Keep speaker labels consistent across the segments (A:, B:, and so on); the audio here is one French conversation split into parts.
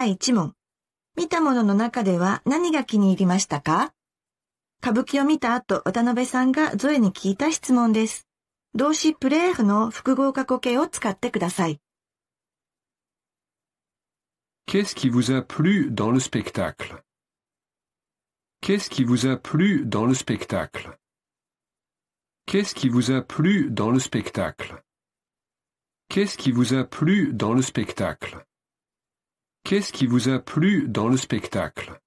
A: 第1問。見たものの中では何が気に入りましたか歌舞伎を見た後、渡辺さんがゾエに聞いた質問です。動詞プレーフの複合過去形を使ってください。
B: Qu'est-ce qui vous a plu dans le spectacle Qu'est-ce qui vous a plu dans le spectacle Qu'est-ce qui vous a plu dans le spectacle Qu'est-ce qui vous a plu dans le spectacle Qu'est-ce qui vous a plu dans le spectacle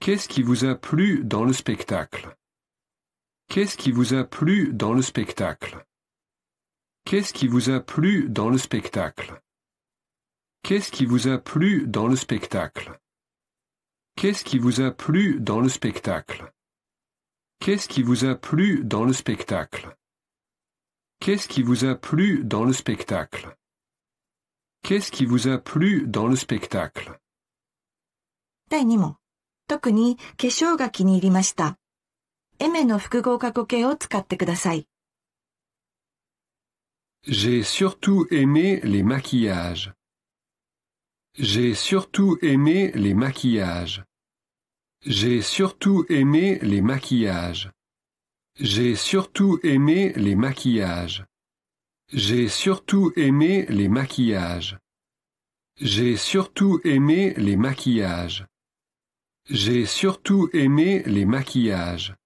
B: Qu'est-ce qui vous a plu dans le spectacle Qu'est-ce qui vous a plu dans le spectacle Qu'est-ce qui vous a plu dans le spectacle Qu'est-ce qui vous a plu dans le spectacle Qu'est-ce qui vous a plu dans le spectacle Qu'est-ce qui vous a plu dans le spectacle Qu'est-ce qui vous a plu dans le spectacle Qu'est-ce qui vous a plu dans le spectacle J'ai surtout aimé les maquillages. J'ai surtout aimé les maquillages. J'ai surtout aimé les maquillages. J'ai surtout aimé les maquillages. J'ai surtout aimé les maquillages. J'ai surtout aimé les maquillages. J'ai surtout aimé les maquillages.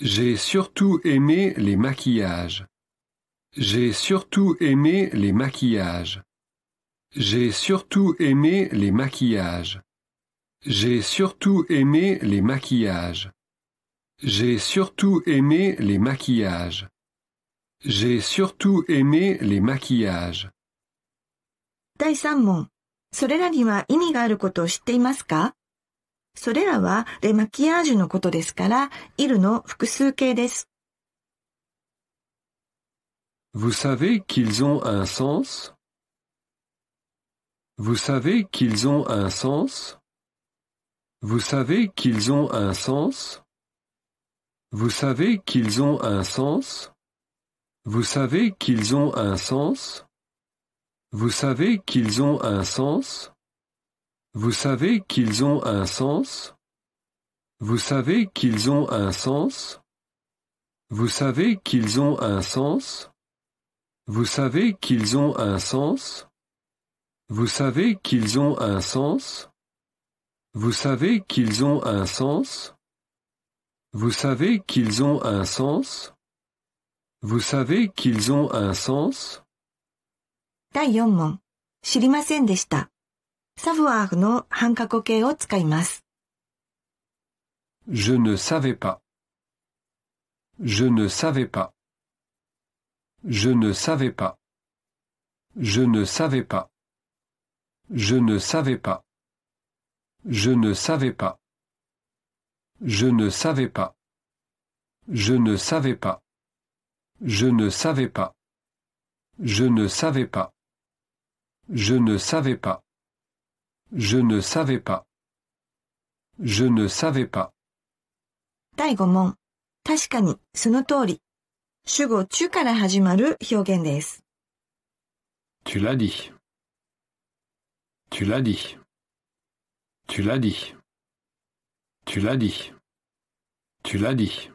B: J'ai surtout aimé les maquillages. J'ai surtout aimé les maquillages. J'ai surtout aimé les maquillages. J'ai surtout aimé les maquillages. J'ai surtout aimé les maquillages. J'ai surtout aimé les maquillages.
A: 第3問。それらには意味があることを知っていますかそれらはレマキアージュのことですから、イルの複数形です。
B: Vous savez qu'ils ont un sens Vous savez qu'ils ont un sens Vous savez qu'ils ont un sens Vous savez qu'ils ont un sens vous savez qu'ils ont un sens Vous savez qu'ils ont un sens Vous savez qu'ils ont un sens Vous savez qu'ils ont un sens Vous savez qu'ils ont un sens Vous savez qu'ils ont un sens Vous savez qu'ils ont un sens Vous savez qu'ils ont un sens Vous savez qu'ils ont un sens vous savez qu'ils ont un sens Je ne savais pas. Je ne savais pas. Je ne savais pas. Je ne savais pas. Je ne savais pas. Je ne savais pas. Je ne savais pas. Je ne savais pas. Je ne savais pas. Je ne savais pas. Je ne savais pas. Je ne savais pas. Je ne savais pas. 第 l'as dit. Tu l'as dit. Tu l'as dit. Tu l'as dit. Tu l'as dit.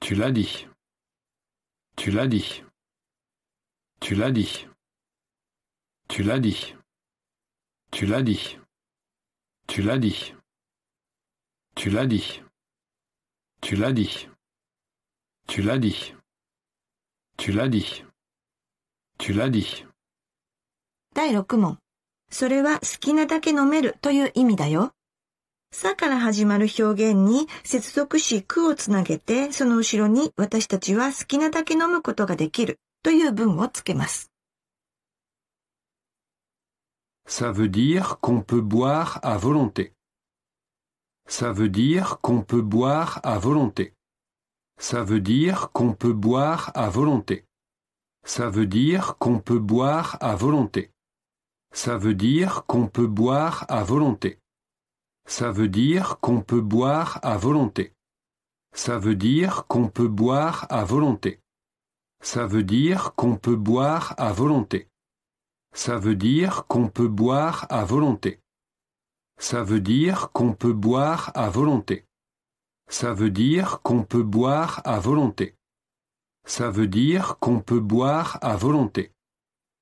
B: Tu l'as dit. Tu l'as dit. Tu l'as dit. Tu l'as dit. Tu l'as dit. Tu l'as dit. Tu l'as dit. Tu l'as dit. Tu l'as dit. Tu l'as dit.
A: Tu l'as dit. 6さから始まる表現に接続詞くをつなげて、その後ろに私たちは好きなだけ飲むことができるという文をつけます。
B: Ça veut dire qu'on peut boire à volonté. Ça veut dire qu'on peut boire à volonté. Ça veut dire qu'on peut boire à volonté. Ça veut dire qu'on peut boire à volonté. Ça veut dire qu'on peut boire à volonté. Ça veut dire qu'on peut boire à volonté. Ça veut dire qu'on peut boire à volonté. Ça veut dire qu'on peut boire à volonté. Ça veut dire qu'on peut boire à volonté. Ça veut dire qu'on peut boire à volonté. Ça veut dire qu'on peut boire à volonté. Ça veut dire qu'on peut boire à volonté.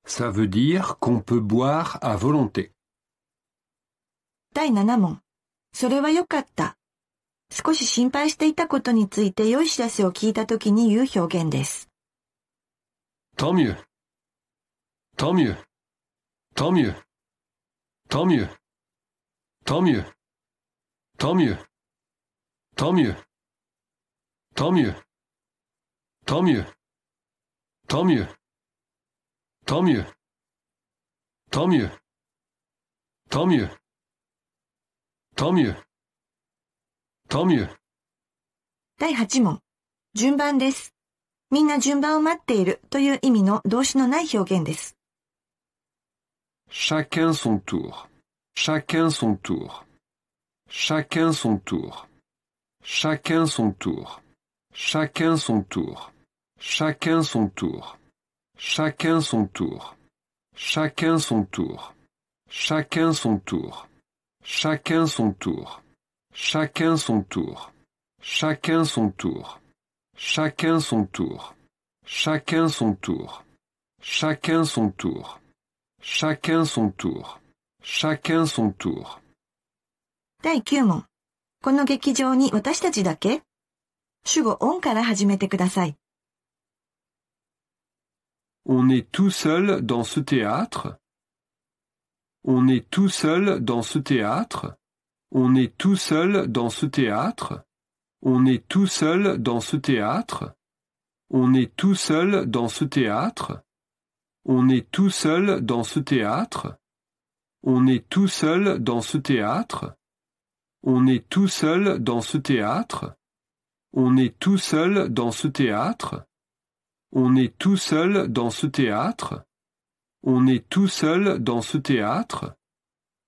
B: Ça veut dire qu'on peut boire à volonté.
A: それはよかった。少し心配していたことについて良い知らせを聞いたときに言う表現です。
B: トミュ、トミュ、トミュ、トミュ、トミュ、トミュ、トミュ、トミュ、トミュ、トミュ、トミュ、トミュ、トミュ、tant mieux. tant mieux.
A: 第8問。順番です。みんな順番を待っているという意味の動詞のない表現です。
B: chacun son tour, chacun son tour, chacun son tour, chacun son tour, chacun son tour, chacun son tour, chacun son tour, chacun son tour, chacun son tour. Chacun son tour. Chacun son tour. Chacun son tour. Chacun son tour. Chacun son tour. Chacun son tour. Chacun son tour. Chacun son tour. 第 on est tout seul dans ce théâtre on est tout seul dans ce théâtre. On est tout seul dans ce théâtre. On est tout seul dans ce théâtre. On est tout seul dans ce théâtre. On est tout seul dans ce théâtre. On est tout seul dans ce théâtre. On est tout seul dans ce théâtre. On est tout seul dans ce théâtre. On est tout seul dans ce théâtre. On est tout seul dans ce théâtre.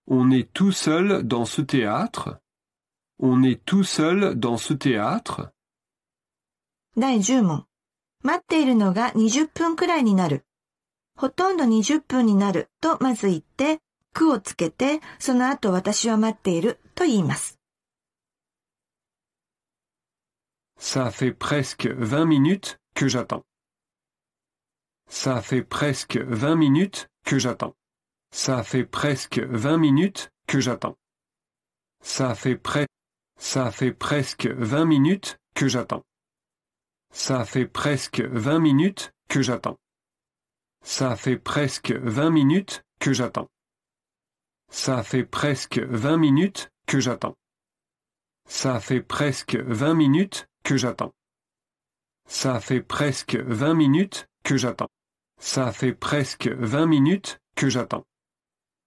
B: On est tout seul dans ce théâtre. On est tout seul dans ce théâtre.
A: 第10問。待っているのが20分くらいになる。ほとんど20分になるとまず言って、句をつけて、その後私は待っていると言います。
B: Ça fait presque 20 minutes que j'attends. Ça fait presque 20 minutes que j'attends. Ça fait presque 20 minutes que j'attends. Ça fait près. Ça fait presque 20 minutes que j'attends. Ça fait presque 20 minutes que j'attends. Ça fait presque 20 minutes que j'attends. Ça fait presque 20 minutes que j'attends. Ça fait presque 20 minutes que j'attends. Ça fait presque 20 minutes que j'attends. Ça fait presque vingt minutes que j'attends.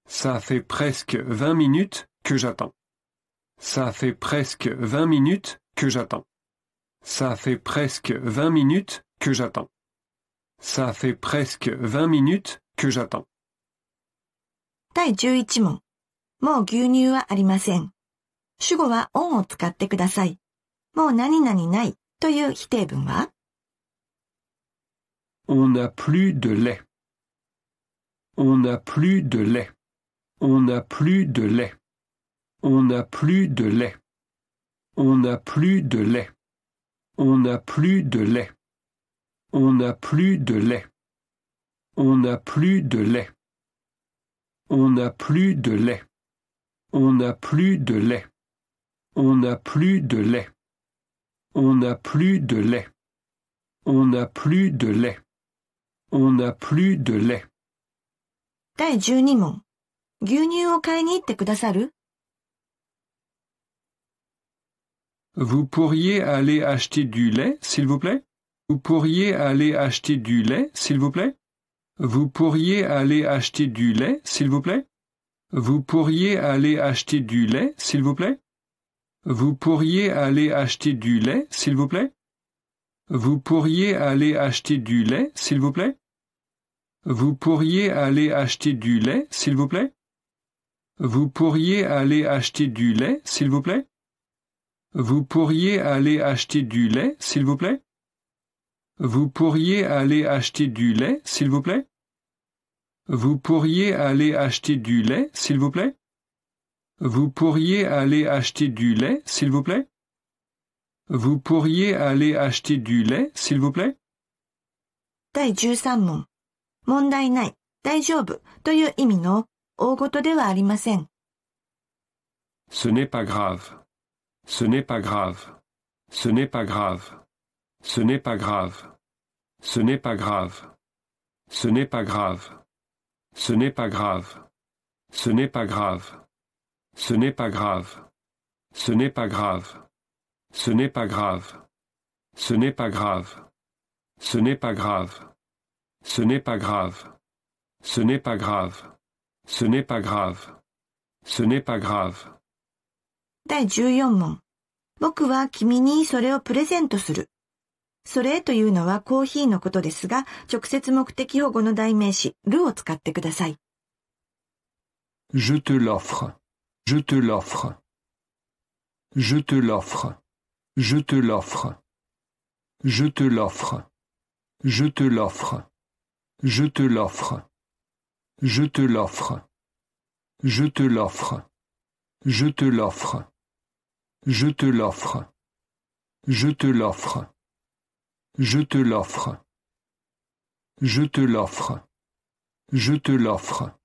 B: Ça fait presque vingt minutes que j'attends. Ça fait presque vingt minutes que j'attends. Ça fait presque vingt minutes que j'attends. Ça fait presque vingt minutes que j'attends.
A: 第十一問、もう牛乳はありません。主語は on を使ってください。もう何々ないという否定文は
B: on n'a plus de lait. On n'a plus de lait. On n'a plus de lait. On n'a plus de lait. On n'a plus de lait. On n'a plus de lait. On n'a plus de lait. On n'a plus de lait. On n'a plus de lait. On n'a plus de lait. On n'a plus de lait. On n'a plus de lait. On n'a plus de lait. On n'a plus de lait.
A: 第12
B: Vous pourriez aller acheter du lait, s'il vous plaît Vous pourriez aller acheter du lait, s'il vous plaît Vous pourriez aller acheter du lait, s'il vous plaît Vous pourriez aller acheter du lait, s'il vous plaît Vous pourriez aller acheter du lait, s'il vous plaît Vous pourriez aller acheter du lait, s'il vous plaît vous pourriez aller acheter du lait, s'il vous plaît Vous pourriez aller acheter du lait, s'il vous plaît Vous pourriez aller acheter du lait, s'il vous plaît Vous pourriez aller acheter du lait, s'il vous plaît Vous pourriez aller acheter du lait, s'il vous plaît Vous pourriez aller acheter du lait, s'il vous plaît Vous pourriez aller acheter du lait, s'il vous plaît
A: 問題ない、大丈夫という意味の大ごとではありません。
B: Ce n'est pas grave. Ce n'est pas grave. Ce n'est pas grave. Ce n'est pas grave. Ce n'est pas grave. Ce n'est pas grave. Ce n'est pas grave. Ce n'est pas grave. Ce n'est pas grave. Ce n'est pas grave. Ce n'est pas grave. Ce n'est pas grave. Ce n'est pas grave. Ce n'est pas grave. Ce n'est pas grave. Ce n'est pas grave. Ce n'est pas grave.
A: 第14問。僕は君にそれをプレゼントする。それというのはコーヒーのことですが、直接目的保護の代名詞、るを使ってください。
B: Je te l'offre. Je te l'offre. Je te l'offre. Je te l'offre. Je te l'offre. Je te l'offre. Je te l'offre. Je te l'offre. Je te l'offre. Je te l'offre. Je te l'offre. Je te l'offre. Je te l'offre. Je te l'offre. Je te l'offre.